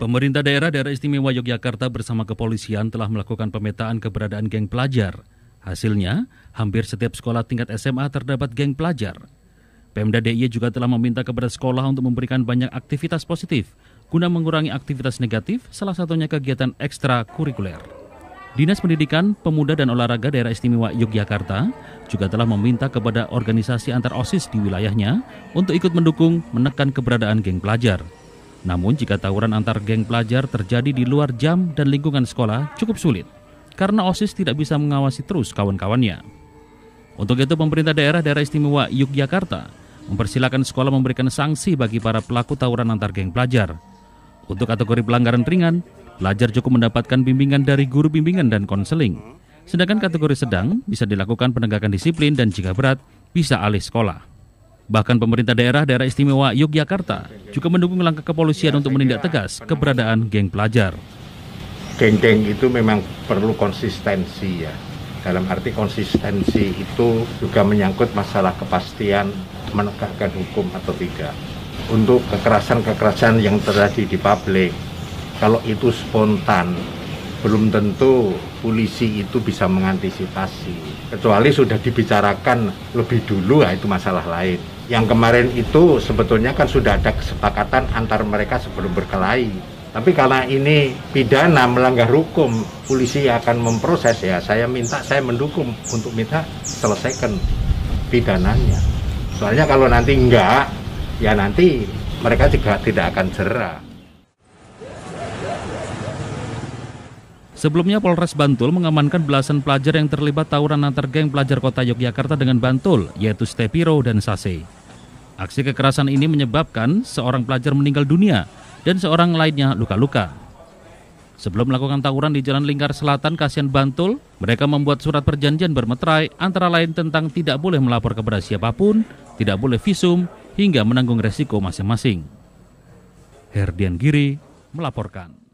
Pemerintah daerah daerah istimewa Yogyakarta bersama kepolisian telah melakukan pemetaan keberadaan geng pelajar. Hasilnya, hampir setiap sekolah tingkat SMA terdapat geng pelajar. Pemda DIY juga telah meminta kepada sekolah untuk memberikan banyak aktivitas positif guna mengurangi aktivitas negatif, salah satunya kegiatan ekstra kurikuler. Dinas Pendidikan, Pemuda dan Olahraga Daerah Istimewa Yogyakarta juga telah meminta kepada organisasi antar OSIS di wilayahnya untuk ikut mendukung menekan keberadaan geng pelajar. Namun jika tawuran antar geng pelajar terjadi di luar jam dan lingkungan sekolah cukup sulit karena OSIS tidak bisa mengawasi terus kawan-kawannya. Untuk itu pemerintah daerah daerah istimewa Yogyakarta mempersilakan sekolah memberikan sanksi bagi para pelaku tawuran antar geng pelajar. Untuk kategori pelanggaran ringan, Pelajar cukup mendapatkan bimbingan dari guru bimbingan dan konseling. Sedangkan kategori sedang bisa dilakukan penegakan disiplin dan jika berat bisa alih sekolah. Bahkan pemerintah daerah daerah istimewa Yogyakarta juga mendukung langkah kepolisian untuk menindak tegas keberadaan geng pelajar. Geng-geng itu memang perlu konsistensi ya. Dalam arti konsistensi itu juga menyangkut masalah kepastian menegakkan hukum atau tidak. Untuk kekerasan-kekerasan yang terjadi di publik, kalau itu spontan belum tentu polisi itu bisa mengantisipasi kecuali sudah dibicarakan lebih dulu ya itu masalah lain yang kemarin itu sebetulnya kan sudah ada kesepakatan antar mereka sebelum berkelahi tapi karena ini pidana melanggar hukum, polisi akan memproses ya. Saya minta, saya mendukung untuk minta selesaikan pidananya. Soalnya kalau nanti enggak, ya nanti mereka juga tidak akan cerah. Sebelumnya Polres Bantul mengamankan belasan pelajar yang terlibat tawuran antar geng pelajar kota Yogyakarta dengan Bantul, yaitu Stepiro dan Sase. Aksi kekerasan ini menyebabkan seorang pelajar meninggal dunia dan seorang lainnya luka-luka. Sebelum melakukan tawuran di Jalan Lingkar Selatan, Kasian Bantul, mereka membuat surat perjanjian bermeterai antara lain tentang tidak boleh melapor kepada siapapun, tidak boleh visum, hingga menanggung resiko masing-masing. Herdian Giri melaporkan.